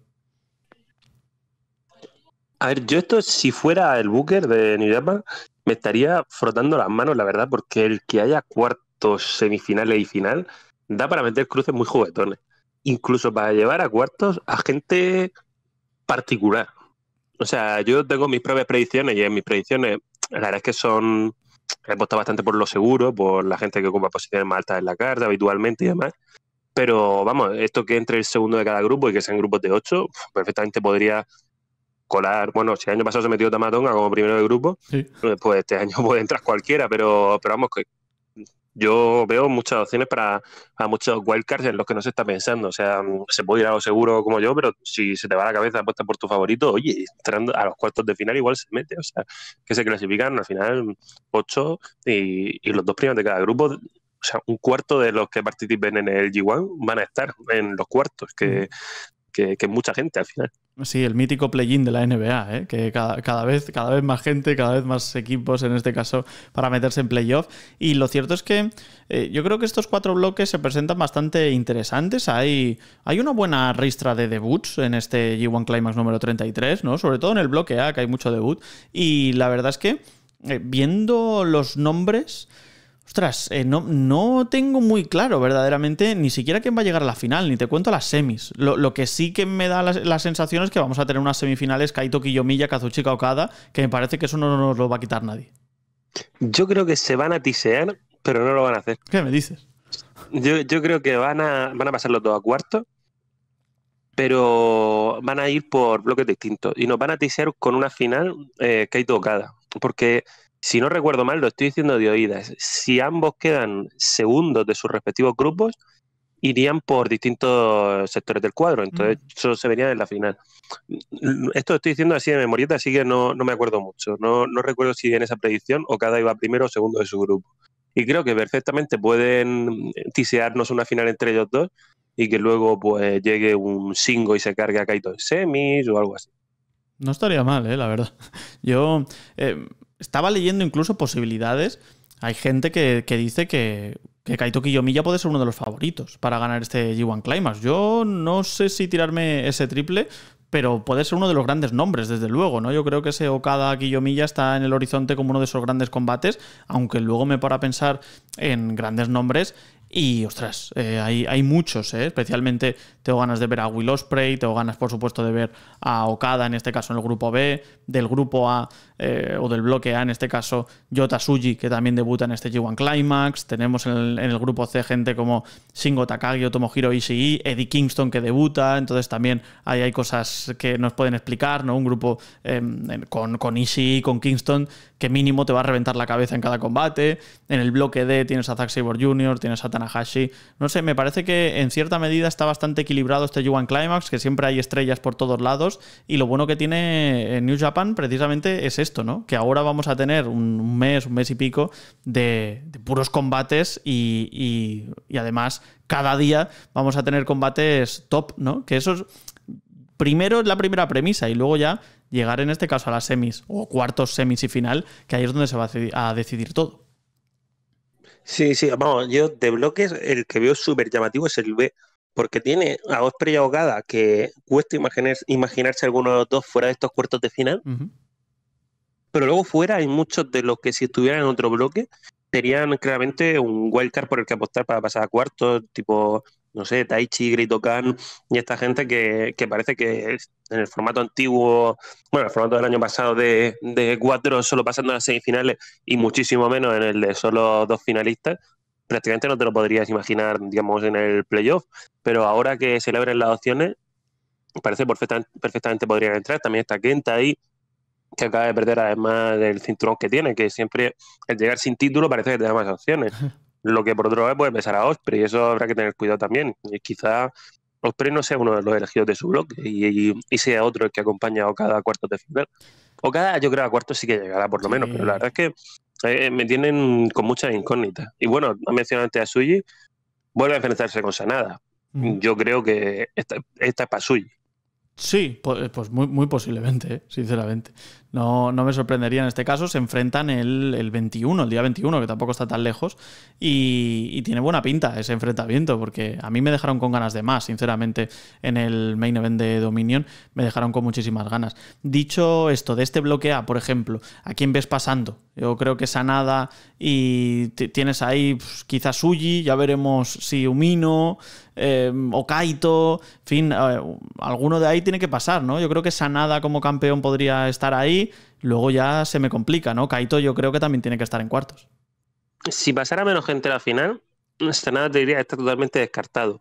A ver, yo esto, si fuera el Booker de New Japan, me estaría frotando las manos, la verdad, porque el que haya cuartos, semifinales y final, da para meter cruces muy juguetones. Incluso para llevar a cuartos a gente particular. O sea, yo tengo mis propias predicciones y en mis predicciones la verdad es que son. He bastante por lo seguro, por la gente que ocupa posiciones más altas en la carta habitualmente y demás. Pero vamos, esto que entre el segundo de cada grupo y que sean grupos de ocho, perfectamente podría colar. Bueno, si el año pasado se metió Tamatonga como primero de grupo, después pues este año puede entrar cualquiera, pero, pero vamos, que yo veo muchas opciones para, a muchos wildcards en los que no se está pensando. O sea, mm, se puede ir a lo seguro como yo, pero si se te va la cabeza apuesta por tu favorito, oye, entrando a los cuartos de final igual se mete. O sea, que se clasifican al final ocho y, los dos primeros de cada grupo o sea, un cuarto de los que participen en el G1 van a estar en los cuartos, que mm que, mucha gente al final. Sí, el mítico play-in de la NBA, ¿eh? que cada, cada, vez, cada vez más gente, cada vez más equipos en este caso para meterse en playoff. Y lo cierto es que eh, yo creo que estos cuatro bloques se presentan bastante interesantes. Hay, hay una buena ristra de debuts en este G1 Climax número 33, ¿no? sobre todo en el bloque A, que hay mucho debut. Y la verdad es que eh, viendo los nombres... Ostras, eh, no, no, tengo muy claro verdaderamente ni siquiera quién va a llegar a la final, ni te cuento las semis. Lo, que sí que me da la, sensación es que vamos a tener unas semifinales Kaito Kiyomilla, Kazuchika Okada, que me parece que eso no nos lo va a quitar nadie. Yo creo que se van a tisear, pero no lo van a hacer. ¿Qué me dices? Yo, creo que van a, van a pasarlo todo a cuarto, pero van a ir por bloques distintos y nos van a tisear con una final eh, Kaito Okada. Porque si no recuerdo mal, lo estoy diciendo de oídas, si ambos quedan segundos de sus respectivos grupos, irían por distintos sectores del cuadro. Entonces, mm. eso se venía en la final. Esto lo estoy diciendo así de memorieta, así que no, me acuerdo mucho. No, recuerdo si en esa predicción o cada iba primero o segundo de su grupo. Y creo que perfectamente pueden tisearnos una final entre ellos dos y que luego pues, llegue un singo y se cargue a Kaito en semis o algo así. No estaría mal, ¿eh? la verdad. Yo eh, estaba leyendo incluso posibilidades. Hay gente que, dice que, Kaito Kiyomiya puede ser uno de los favoritos para ganar este G1 Climax. Yo no sé si tirarme ese triple, pero puede ser uno de los grandes nombres, desde luego, ¿no? Yo creo que ese Okada Kiyomiya está en el horizonte como uno de esos grandes combates, aunque luego me para pensar en grandes nombres y, ostras, eh, hay, hay, muchos, ¿eh? Especialmente tengo ganas de ver a Will Osprey, tengo ganas, por supuesto, de ver a Okada, en este caso en el grupo B, del grupo A eh, o del bloque A, en este caso Yota Suji, que también debuta en este G1 Climax. Tenemos en el, grupo C gente como Shingo Takagi o Tomohiro Ishii, Eddie Kingston que debuta. Entonces también ahí hay cosas que nos pueden explicar, ¿no? Un grupo em, con, con Ishii, con Kingston, que mínimo te va a reventar la cabeza en cada combate. En el bloque D tienes a Zack Sabre Jr., tienes a Tanahashi. No sé, me parece que en cierta medida está bastante equilibrado este G1 Climax, que siempre hay estrellas por todos lados. Y lo bueno que tiene eh, New Japan precisamente es eso esto, ¿no? Que ahora vamos a tener un mes, un mes y pico de, puros combates y, y, además cada día vamos a tener combates top, ¿no? Que eso es, primero es la primera premisa y luego ya llegar en este caso a las semis o cuartos, semis y final, que ahí es donde se va a decidir todo. Sí, sí, vamos, yo de bloques el que veo súper llamativo es el B, porque tiene la Osprey que cuesta imaginarse alguno de los dos fuera de estos cuartos de final pero luego fuera hay muchos de los que si estuvieran en otro bloque serían claramente un wildcard por el que apostar para pasar a cuartos, tipo, no sé, Taichi, Grito Khan y esta gente que, que parece que en el formato antiguo, bueno, el formato del año pasado de, cuatro solo pasando a las semifinales y muchísimo menos en el de solo dos finalistas, prácticamente no te lo podrías imaginar, digamos, en el playoff, pero ahora que se abren las opciones, parece perfectamente, perfectamente podrían entrar. También está Kenta ahí, que acaba de perder además del cinturón que tiene, que siempre el llegar sin título parece que te da más opciones Lo que por otro lado puede pesar a Osprey, y eso habrá que tener cuidado también. Y quizá Osprey no sea uno de los elegidos de su blog y, sea otro el que acompaña a Okada a cuartos de final. Okada yo creo a cuartos sí que llegará por lo menos, pero la verdad es que eh, me tienen con muchas incógnitas. Y bueno, mencionado antes a Suji, vuelve a enfrentarse con Sanada. Yo creo que esta, es para Suji. Sí, pues, muy, muy posiblemente, eh, sinceramente. No, me sorprendería en este caso. Se enfrentan el, 21, el día 21, que tampoco está tan lejos. Y, tiene buena pinta ese enfrentamiento, porque a mí me dejaron con ganas de más, sinceramente, en el main event de Dominion. Me dejaron con muchísimas ganas. Dicho esto, de este bloque A, por ejemplo, ¿a quién ves pasando? Yo creo que Sanada y tienes ahí pues, quizás Uji ya veremos si Umino, eh, o Kaito, en fin, eh, alguno de ahí tiene que pasar, ¿no? Yo creo que Sanada como campeón podría estar ahí luego ya se me complica, ¿no? Kaito yo creo que también tiene que estar en cuartos. Si pasara menos gente a la final, nada, te diría que está totalmente descartado.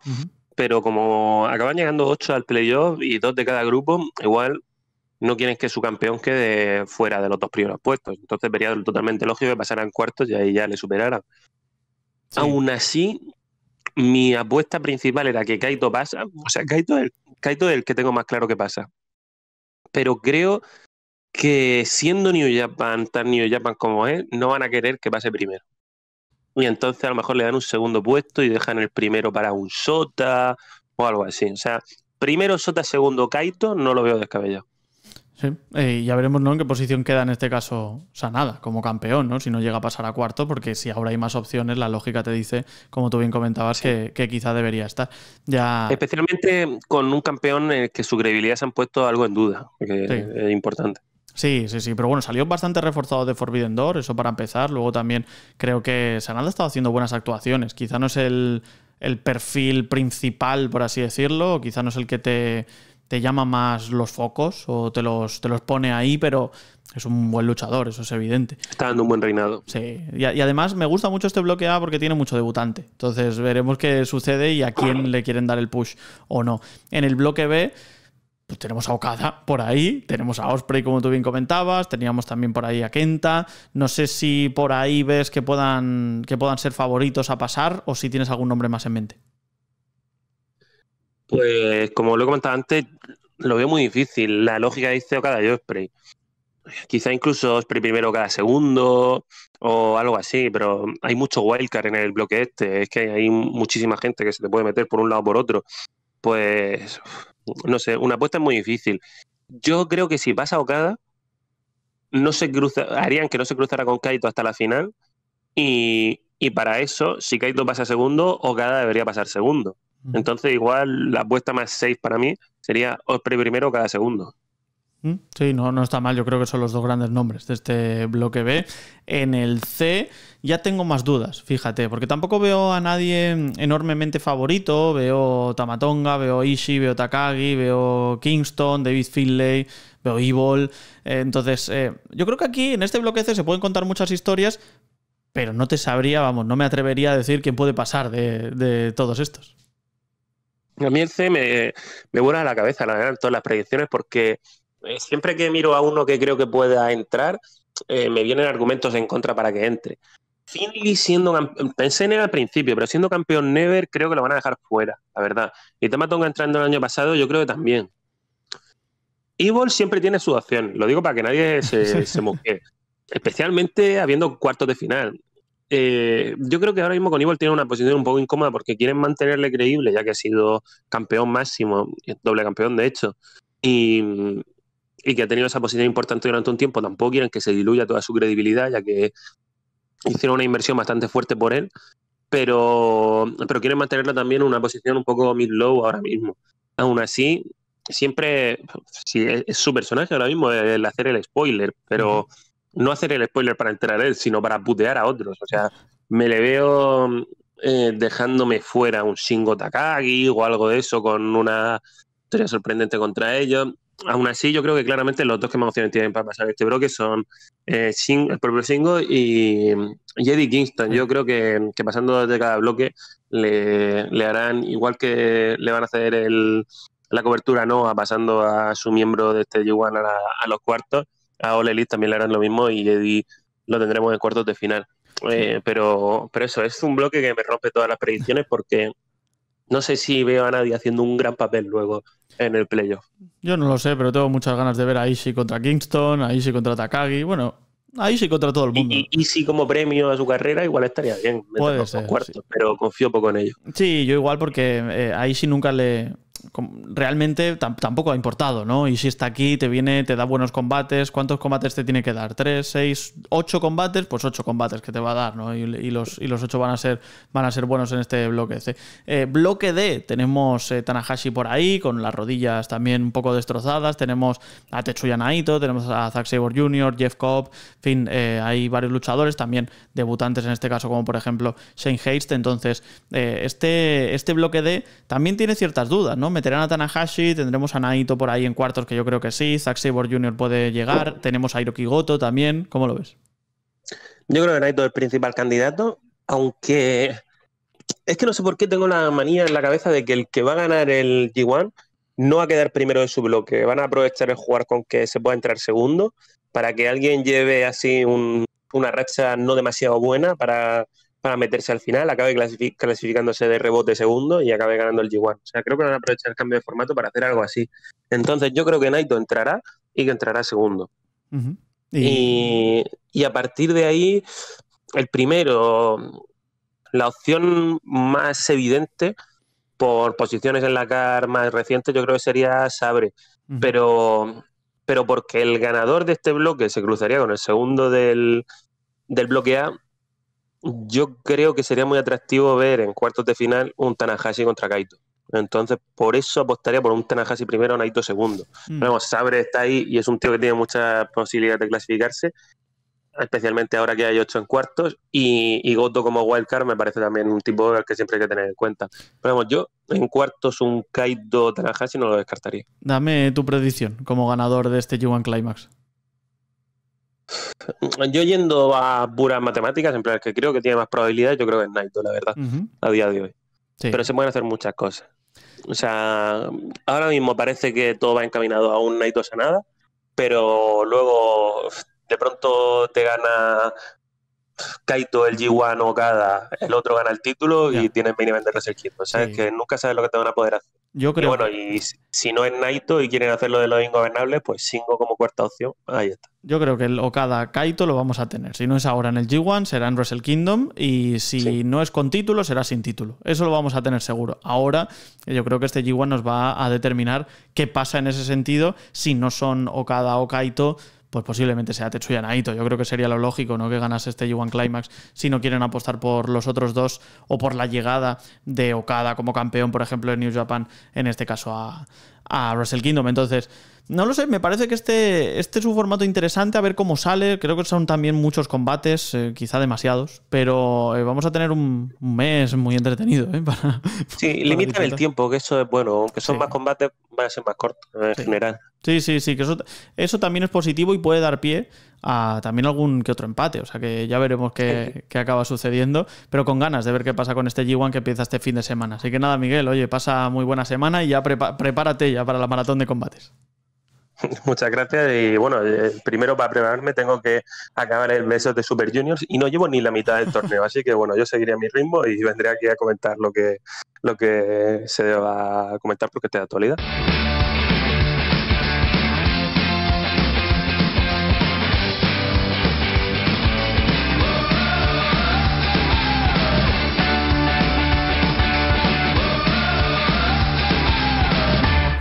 Pero como acaban llegando ocho al playoff y dos de cada grupo, igual no quieren que su campeón quede fuera de los dos primeros puestos. Entonces vería totalmente lógico que pasara en cuartos y ahí ya le superara Aún así, mi apuesta principal era que Kaito pasa. O sea, Kaito Kaito es el que tengo más claro que pasa. Pero creo que siendo New Japan, tan New Japan como es, no van a querer que pase primero. Y entonces a lo mejor le dan un segundo puesto y dejan el primero para un Sota o algo así. O sea, primero Sota, segundo Kaito, no lo veo descabellado. Sí, eh, ya veremos en qué posición queda en este caso Sanada como campeón, ¿no? si no llega a pasar a cuarto, porque si ahora hay más opciones, la lógica te dice, como tú bien comentabas, que, quizá debería estar. Ya... Especialmente con un campeón que su credibilidad se han puesto algo en duda, que es importante. Sí, sí, sí, pero bueno, salió bastante reforzado de Forbidden Door, eso para empezar. Luego también creo que Sanada ha estado haciendo buenas actuaciones. Quizá no es el, perfil principal, por así decirlo, quizá no es el que te, llama más los focos o te los, te los pone ahí, pero es un buen luchador, eso es evidente. Está dando un buen reinado. Sí, y, y, además me gusta mucho este bloque A porque tiene mucho debutante. Entonces veremos qué sucede y a quién le quieren dar el push o no. En el bloque B pues tenemos a Okada por ahí, tenemos a Osprey, como tú bien comentabas, teníamos también por ahí a Kenta. No sé si por ahí ves que puedan, que puedan ser favoritos a pasar o si tienes algún nombre más en mente. Pues como lo he comentado antes, lo veo muy difícil. La lógica dice Okada y Osprey. Quizá incluso Osprey primero cada segundo o algo así, pero hay mucho wildcard en el bloque este. Es que hay muchísima gente que se te puede meter por un lado o por otro. Pues no sé, una apuesta es muy difícil. Yo creo que si pasa Okada, no se cruza, harían que no se cruzara con Kaito hasta la final. Y, para eso, si Kaito pasa segundo, Okada debería pasar segundo. Entonces, igual la apuesta más safe para mí sería primero cada segundo. ¿Mm? Sí, no, no está mal. Yo creo que son los dos grandes nombres de este bloque B. En el C ya tengo más dudas, fíjate, porque tampoco veo a nadie enormemente favorito. Veo Tamatonga, veo ishi veo Takagi, veo Kingston, David Finlay, veo Evil. Eh, entonces, eh, yo creo que aquí en este bloque C se pueden contar muchas historias, pero no te sabría, vamos, no me atrevería a decir quién puede pasar de, todos estos. A mí el C me, me vuela la cabeza, la verdad, en todas las predicciones, porque eh, siempre que miro a uno que creo que pueda entrar, eh, me vienen argumentos en contra para que entre. Finley siendo pensé en él al principio, pero siendo campeón Never, creo que lo van a dejar fuera, la verdad. Y Tonga entrando el año pasado, yo creo que también. Evil siempre tiene su opción, lo digo para que nadie se, se Especialmente habiendo cuartos de final. Eh, yo creo que ahora mismo con Evil tiene una posición un poco incómoda porque quieren mantenerle creíble, ya que ha sido campeón máximo, doble campeón de hecho. Y, y que ha tenido esa posición importante durante un tiempo, tampoco quieren que se diluya toda su credibilidad, ya que hicieron una inversión bastante fuerte por él, pero, pero quieren mantenerlo también en una posición un poco mid-low ahora mismo. Aún así, siempre, si es, su personaje ahora mismo el hacer el spoiler, pero no hacer el spoiler para enterar él, sino para putear a otros. O sea, me le veo eh, dejándome fuera un Shingo Takagi o algo de eso con una historia sorprendente contra ellos aún así, yo creo que claramente los dos que más opciones tienen para pasar este bloque son eh, el propio Singo y, Jedi Kingston. Yo creo que, pasando de cada bloque le, harán, igual que le van a hacer la cobertura no a pasando a su miembro de este G1 a, los cuartos, a Ole Elite también le harán lo mismo y Eddie lo tendremos en cuartos de final. Eh, pero, pero eso, es un bloque que me rompe todas las predicciones porque no sé si veo a nadie haciendo un gran papel luego en el playoff. Yo no lo sé, pero tengo muchas ganas de ver a Ishi contra Kingston, a Ishi contra Takagi. Bueno, a Ishi contra todo el mundo. Y, y como premio a su carrera igual estaría bien. Puede ser, pero confío poco en ello. Sí, yo igual porque eh, a Ishi nunca le, realmente tampoco ha importado, ¿no? Y si está aquí, te viene, te da buenos combates. ¿Cuántos combates te tiene que dar? ¿Tres, seis, ocho combates? Pues ocho combates que te va a dar, ¿no? Y, los, y los ocho van a, ser, van a ser buenos en este bloque C. Eh, bloque D, tenemos eh, Tanahashi por ahí, con las rodillas también un poco destrozadas. Tenemos a Tetsuya Naito, tenemos a Zack Sabre Jr., Jeff Cobb, en fin, eh, hay varios luchadores también debutantes en este caso, como por ejemplo Shane Haste. Entonces, este, este bloque D también tiene ciertas dudas, ¿no? Meterán a Tanahashi, tendremos a Naito por ahí en cuartos, que yo creo que sí. Zack Sabre Jr. puede llegar. Tenemos a Hiroki Goto también. ¿Cómo lo ves? Yo creo que Naito es el principal candidato, aunque es que no sé por qué tengo la manía en la cabeza de que el que va a ganar el G1 no va a quedar primero de su bloque. Van a aprovechar el jugar con que se pueda entrar segundo para que alguien lleve así una racha no demasiado buena para para meterse al final, acabe clasificándose de rebote segundo y acabe ganando el G1. O sea, creo que van a aprovechar el cambio de formato para hacer algo así. Entonces, yo creo que Naito entrará y que entrará segundo. y... a partir de ahí, el primero, la opción más evidente por posiciones en la CAR más reciente, yo creo que sería Sabre. Pero. Pero porque el ganador de este bloque se cruzaría con el segundo del, del bloque A, yo creo que sería muy atractivo ver en cuartos de final un Tanahashi contra Kaito. Entonces, por eso apostaría por un Tanahashi primero, Naito segundo. Mm. Sabre está ahí y es un tío que tiene muchas posibilidades de clasificarse, especialmente ahora que hay ocho en cuartos. Y, Goto como wildcard me parece también un tipo al que siempre hay que tener en cuenta. Pero yo en cuartos un Kaito Tanahashi no lo descartaría. Dame tu predicción como ganador de este g Climax. Yo yendo a puras matemáticas, en plan, que creo que tiene más probabilidades, yo creo que es Naito, la verdad, a día de hoy. Pero se pueden hacer muchas cosas. O sea, ahora mismo parece que todo va encaminado a un Naito Sanada, pero luego de pronto te gana Kaito el G1 el otro gana el título y tienes main de O sea, Que nunca sabes lo que te van a poder hacer. Yo creo. bueno, y si no es Naito y quieren hacerlo de los ingobernables, pues Singo como cuarta opción, ahí está. Yo creo que el Okada Kaito lo vamos a tener. Si no es ahora en el G1, será en Wrestle Kingdom. Y si no es con título, será sin título. Eso lo vamos a tener seguro. Ahora, yo creo que este G1 nos va a determinar qué pasa en ese sentido si no son Okada o Kaito pues posiblemente sea Tetsuya Naito. Yo creo que sería lo lógico, ¿no? Que ganase este G1 Climax si no quieren apostar por los otros dos o por la llegada de Okada como campeón, por ejemplo, en New Japan, en este caso a, a Wrestle Kingdom. Entonces, no lo sé, me parece que este, este es un formato interesante, a ver cómo sale. Creo que son también muchos combates, eh, quizá demasiados, pero eh, vamos a tener un, mes muy entretenido. ¿eh? sí, limitan el tiempo, que eso es bueno. Aunque son más combates, van a ser más cortos en general. Sí, sí, sí, que eso, también es positivo y puede dar pie a también algún que otro empate. O sea que ya veremos qué, qué, acaba sucediendo, pero con ganas de ver qué pasa con este G1 que empieza este fin de semana. Así que nada, Miguel, oye, pasa muy buena semana y ya prepárate ya para la maratón de combates. Muchas gracias y bueno, eh, primero para prepararme tengo que acabar el beso de Super Juniors y no llevo ni la mitad del torneo, así que bueno, yo seguiré mi ritmo y vendré aquí a comentar lo que, lo que se va a comentar porque te de actualidad.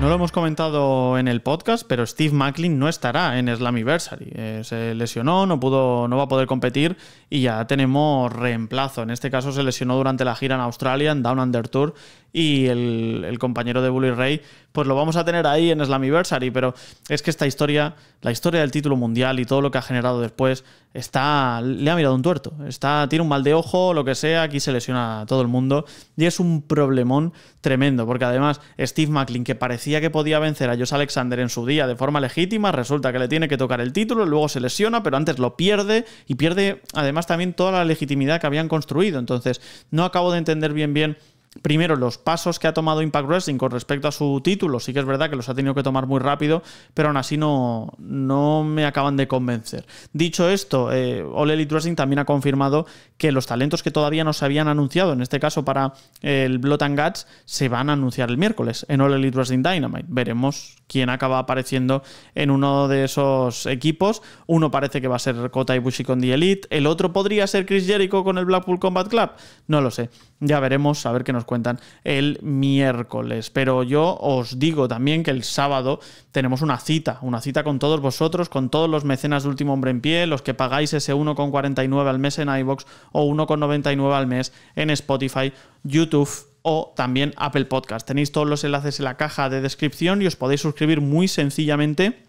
No lo hemos comentado en el podcast, pero Steve Macklin no estará en Slammiversary. Eh, se lesionó, no pudo, no va a poder competir y ya tenemos reemplazo. En este caso se lesionó durante la gira en Australia, en Down Under Tour, y el, compañero de Bully Ray, pues lo vamos a tener ahí en Slammiversary. Pero es que esta historia, la historia del título mundial y todo lo que ha generado después, está. le ha mirado un tuerto. Está, tiene un mal de ojo, lo que sea, aquí se lesiona a todo el mundo. Y es un problemón tremendo, porque además Steve Macklin, que parecía que podía vencer a Josh Alexander en su día de forma legítima, resulta que le tiene que tocar el título, luego se lesiona, pero antes lo pierde y pierde además también toda la legitimidad que habían construido. Entonces, no acabo de entender bien bien primero los pasos que ha tomado Impact Wrestling con respecto a su título, sí que es verdad que los ha tenido que tomar muy rápido, pero aún así no, no me acaban de convencer. Dicho esto, eh, All Elite Wrestling también ha confirmado que los talentos que todavía no se habían anunciado, en este caso para el Blood and Guts, se van a anunciar el miércoles en All Elite Wrestling Dynamite. Veremos quién acaba apareciendo en uno de esos equipos. Uno parece que va a ser Kota Ibushi con The Elite, el otro podría ser Chris Jericho con el Blackpool Combat Club, no lo sé. Ya veremos, a ver qué nos cuentan el miércoles. Pero yo os digo también que el sábado tenemos una cita, una cita con todos vosotros, con todos los mecenas de Último Hombre en Pie, los que pagáis ese 1,49 al mes en iBox o 1,99 al mes en Spotify, YouTube o también Apple Podcast. Tenéis todos los enlaces en la caja de descripción y os podéis suscribir muy sencillamente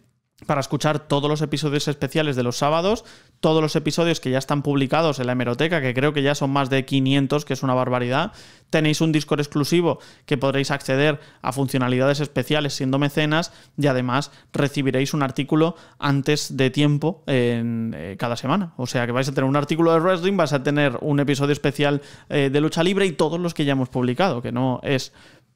para escuchar todos los episodios especiales de los sábados, todos los episodios que ya están publicados en la hemeroteca, que creo que ya son más de 500, que es una barbaridad. Tenéis un Discord exclusivo que podréis acceder a funcionalidades especiales siendo mecenas y además recibiréis un artículo antes de tiempo en, eh, cada semana. O sea que vais a tener un artículo de wrestling, vais a tener un episodio especial eh, de lucha libre y todos los que ya hemos publicado, que no es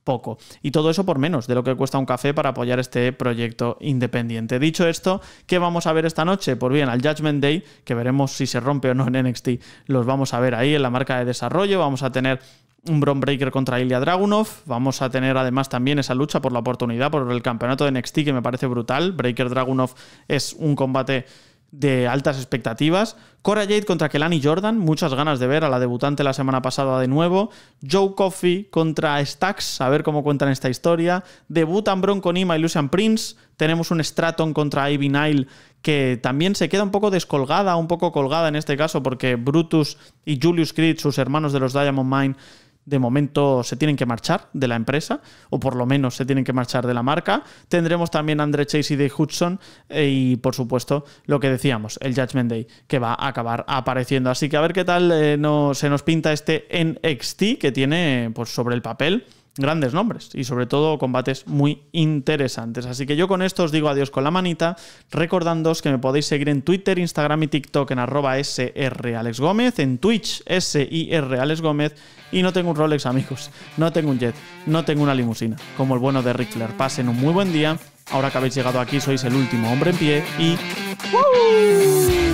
poco. Y todo eso por menos de lo que cuesta un café para apoyar este proyecto independiente. Dicho esto, ¿qué vamos a ver esta noche? Pues bien, al Judgment Day, que veremos si se rompe o no en NXT, los vamos a ver ahí en la marca de desarrollo. Vamos a tener un Bron Breaker contra Ilya Dragunov. Vamos a tener además también esa lucha por la oportunidad, por el campeonato de NXT, que me parece brutal. Breaker Dragunov es un combate de altas expectativas. Cora Jade contra Kelani Jordan, muchas ganas de ver a la debutante la semana pasada de nuevo. Joe Coffey contra Stax, a ver cómo cuentan esta historia. Debutan Bronco Nima y Lucian Prince. Tenemos un Straton contra Ivy Nile que también se queda un poco descolgada, un poco colgada en este caso, porque Brutus y Julius Creed, sus hermanos de los Diamond Mine, de momento se tienen que marchar de la empresa, o por lo menos se tienen que marchar de la marca. Tendremos también André Andre Chase y Dave Hudson, eh, y por supuesto, lo que decíamos, el Judgment Day, que va a acabar apareciendo. Así que a ver qué tal eh, no, se nos pinta este NXT que tiene pues, sobre el papel grandes nombres y sobre todo combates muy interesantes. Así que yo con esto os digo adiós con la manita, recordándoos que me podéis seguir en Twitter, Instagram y TikTok en arroba Gómez en Twitch Gómez y no tengo un Rolex amigos, no tengo un jet, no tengo una limusina, como el bueno de Rickler. Pasen un muy buen día, ahora que habéis llegado aquí sois el último hombre en pie y...